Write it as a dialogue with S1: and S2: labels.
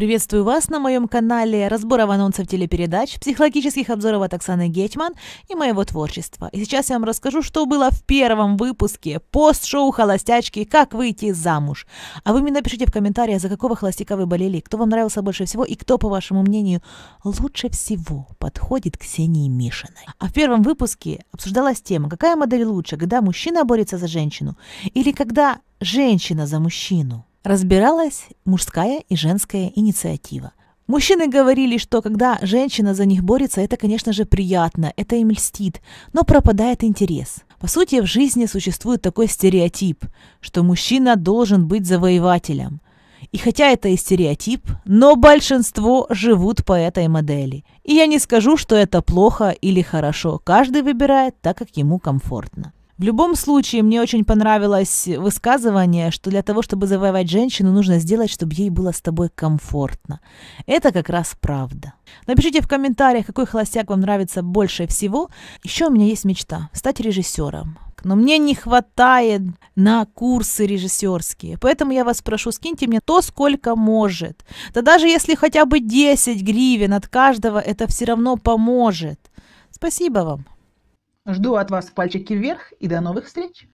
S1: Приветствую вас на моем канале разборов анонсов телепередач, психологических обзоров от Оксаны Гетьман и моего творчества. И сейчас я вам расскажу, что было в первом выпуске пост-шоу «Холостячки. Как выйти замуж». А вы мне напишите в комментариях, за какого холостяка вы болели, кто вам нравился больше всего и кто, по вашему мнению, лучше всего подходит к Ксении Мишиной. А в первом выпуске обсуждалась тема, какая модель лучше, когда мужчина борется за женщину или когда женщина за мужчину разбиралась мужская и женская инициатива. Мужчины говорили, что когда женщина за них борется, это, конечно же, приятно, это им льстит, но пропадает интерес. По сути, в жизни существует такой стереотип, что мужчина должен быть завоевателем. И хотя это и стереотип, но большинство живут по этой модели. И я не скажу, что это плохо или хорошо. Каждый выбирает так, как ему комфортно. В любом случае, мне очень понравилось высказывание, что для того, чтобы завоевать женщину, нужно сделать, чтобы ей было с тобой комфортно. Это как раз правда. Напишите в комментариях, какой холостяк вам нравится больше всего. Еще у меня есть мечта – стать режиссером. Но мне не хватает на курсы режиссерские. Поэтому я вас прошу, скиньте мне то, сколько может. Да даже если хотя бы 10 гривен от каждого, это все равно поможет. Спасибо вам. Жду от вас пальчики вверх и до новых встреч!